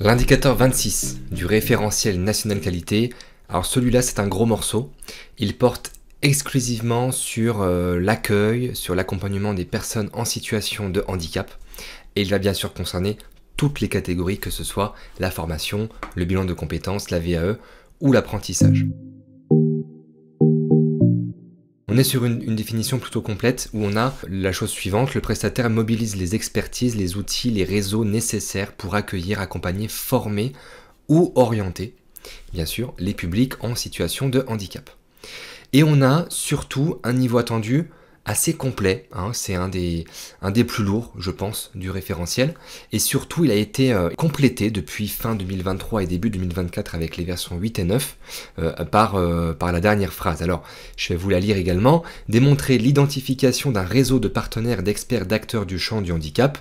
L'indicateur 26 du référentiel national qualité, alors celui-là c'est un gros morceau, il porte exclusivement sur euh, l'accueil, sur l'accompagnement des personnes en situation de handicap, et il va bien sûr concerner toutes les catégories, que ce soit la formation, le bilan de compétences, la VAE ou l'apprentissage. On est sur une, définition plutôt complète où on a la chose suivante, le prestataire mobilise les expertises, les outils, les réseaux nécessaires pour accueillir, accompagner, former ou orienter, bien sûr, les publics en situation de handicap. Et on a surtout un niveau attendu assez complet. Hein. c'est un des, un des plus lourds, je pense, du référentiel. Et surtout, il a été euh, complété depuis fin 2023 et début 2024 avec les versions 8 et 9 euh, par, euh, par la dernière phrase. Alors, je vais vous la lire également. Démontrer l'identification d'un réseau de partenaires, d'experts, d'acteurs du champ du handicap,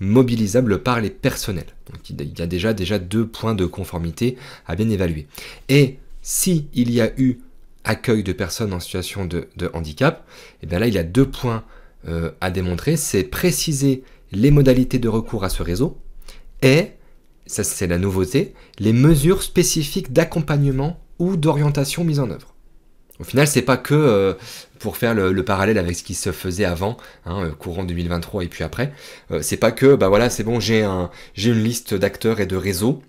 mobilisable par les personnels. Donc, il y a déjà, déjà deux points de conformité à bien évaluer. Et si il y a eu accueil de personnes en situation de, handicap, et eh bien là, il y a deux points euh, à démontrer. C'est préciser les modalités de recours à ce réseau et, ça c'est la nouveauté, les mesures spécifiques d'accompagnement ou d'orientation mises en œuvre. Au final, c'est pas que euh, pour faire le, parallèle avec ce qui se faisait avant, hein, euh, courant 2023 et puis après. c'est pas que, bah voilà, c'est bon, j'ai un, une liste d'acteurs et de réseaux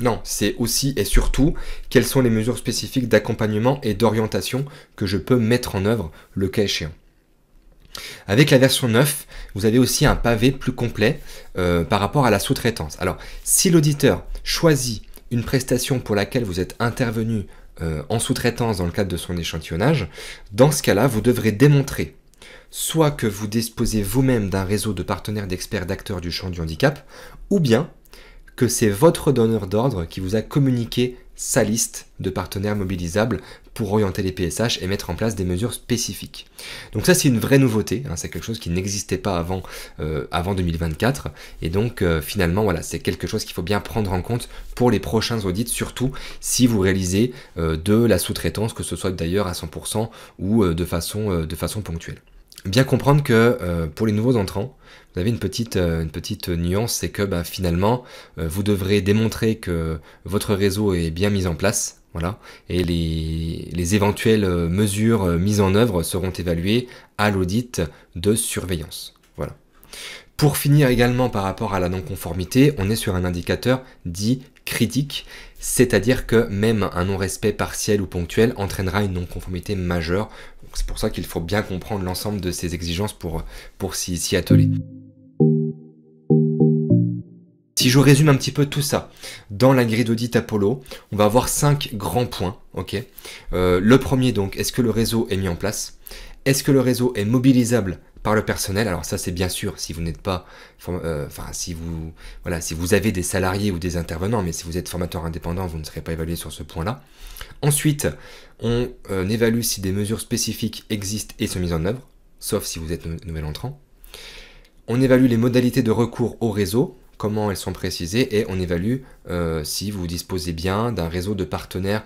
non, c'est aussi et surtout quelles sont les mesures spécifiques d'accompagnement et d'orientation que je peux mettre en œuvre le cas échéant. Avec la version 9, vous avez aussi un pavé plus complet euh, par rapport à la sous-traitance. Alors, si l'auditeur choisit une prestation pour laquelle vous êtes intervenu euh, en sous-traitance dans le cadre de son échantillonnage, dans ce cas-là, vous devrez démontrer soit que vous disposez vous-même d'un réseau de partenaires d'experts d'acteurs du champ du handicap, ou bien que c'est votre donneur d'ordre qui vous a communiqué sa liste de partenaires mobilisables pour orienter les PSH et mettre en place des mesures spécifiques. Donc ça c'est une vraie nouveauté, hein. c'est quelque chose qui n'existait pas avant, euh, avant 2024, et donc euh, finalement voilà, c'est quelque chose qu'il faut bien prendre en compte pour les prochains audits, surtout si vous réalisez euh, de la sous-traitance, que ce soit d'ailleurs à 100% ou de, façon, de façon ponctuelle bien comprendre que euh, pour les nouveaux entrants, vous avez une petite, euh, une petite nuance, c'est que bah, finalement, euh, vous devrez démontrer que votre réseau est bien mis en place. Voilà, et les, les éventuelles mesures mises en œuvre seront évaluées à l'audit de surveillance. Voilà. Pour finir également par rapport à la non-conformité, on est sur un indicateur dit critique, c'est-à-dire que même un non-respect partiel ou ponctuel entraînera une non-conformité majeure. C'est pour ça qu'il faut bien comprendre l'ensemble de ces exigences pour, pour s'y atteler. Si je résume un petit peu tout ça, dans la grille d'audit Apollo, on va avoir cinq grands points. Euh, le premier donc, est-ce que le réseau est mis en place Est-ce que le réseau est mobilisable par le personnel. Alors ça c'est bien sûr si vous n'êtes pas, euh, enfin si vous, voilà, si vous avez des salariés ou des intervenants, mais si vous êtes formateur indépendant, vous ne serez pas évalué sur ce point-là. Ensuite, on euh, évalue si des mesures spécifiques existent et sont mises en œuvre, sauf si vous êtes nouvel entrant. On évalue les modalités de recours au réseau, comment elles sont précisées et on évalue euh, si vous disposez bien d'un réseau de partenaires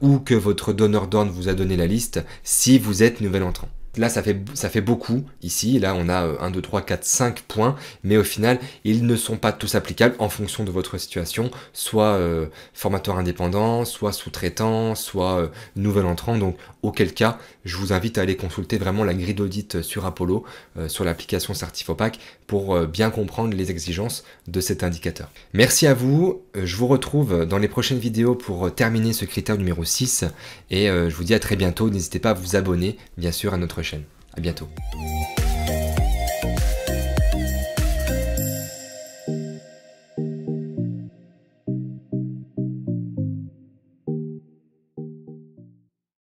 ou que votre donneur d'ordre vous a donné la liste si vous êtes nouvel entrant. Là, ça fait, ça fait beaucoup ici. Là, on a 1, 2, 3, 4, 5 points. Mais au final, ils ne sont pas tous applicables en fonction de votre situation, soit euh, formateur indépendant, soit sous-traitant, soit euh, nouvel entrant. Donc, auquel cas, je vous invite à aller consulter vraiment la grille d'audit euh, sur Apollo, sur l'application Certifopac, pour bien comprendre les exigences de cet indicateur. Merci à vous. Je vous retrouve dans les prochaines vidéos pour terminer ce critère numéro 6. Et je vous dis à très bientôt. N'hésitez pas à vous abonner, bien sûr, à notre chaîne prochaine. À bientôt.